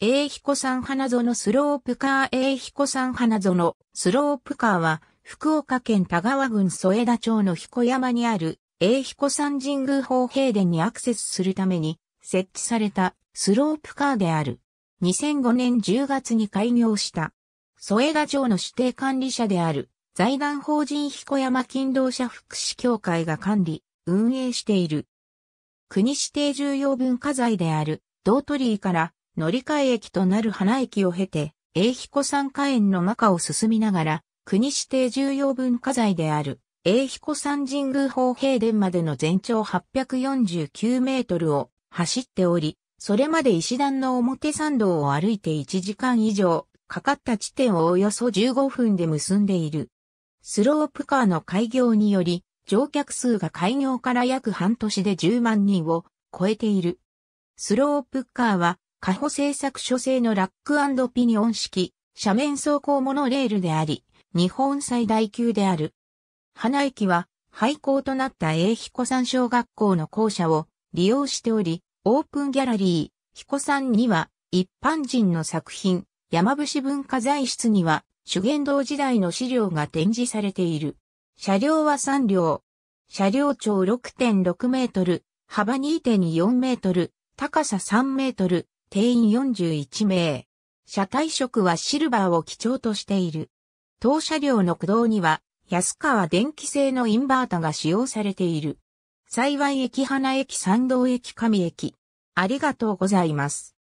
英彦山花園スロープカー英彦山花園スロープカーは福岡県田川郡添田町の彦山にある英彦山神宮法平殿にアクセスするために設置されたスロープカーである。2005年10月に開業した。添田町の指定管理者である財団法人彦山勤労者福祉協会が管理、運営している。国指定重要文化財である道鳥居から乗り換え駅となる花駅を経て、英彦山花園の中を進みながら、国指定重要文化財である、英彦山神宮法平殿までの全長849メートルを走っており、それまで石段の表参道を歩いて1時間以上かかった地点をおよそ15分で結んでいる。スロープカーの開業により、乗客数が開業から約半年で10万人を超えている。スロープカーは加保製作所製のラックピニオン式、斜面走行モノレールであり、日本最大級である。花駅は、廃校となった英彦山小学校の校舎を利用しており、オープンギャラリー、彦山には、一般人の作品、山伏文化財室には、修験道時代の資料が展示されている。車両は3両。車両長6.6メートル、幅2.4メートル、高さ3メートル、定員41名。車体色はシルバーを基調としている。当車両の駆動には、安川電気製のインバータが使用されている。幸い駅花駅三道駅上駅。ありがとうございます。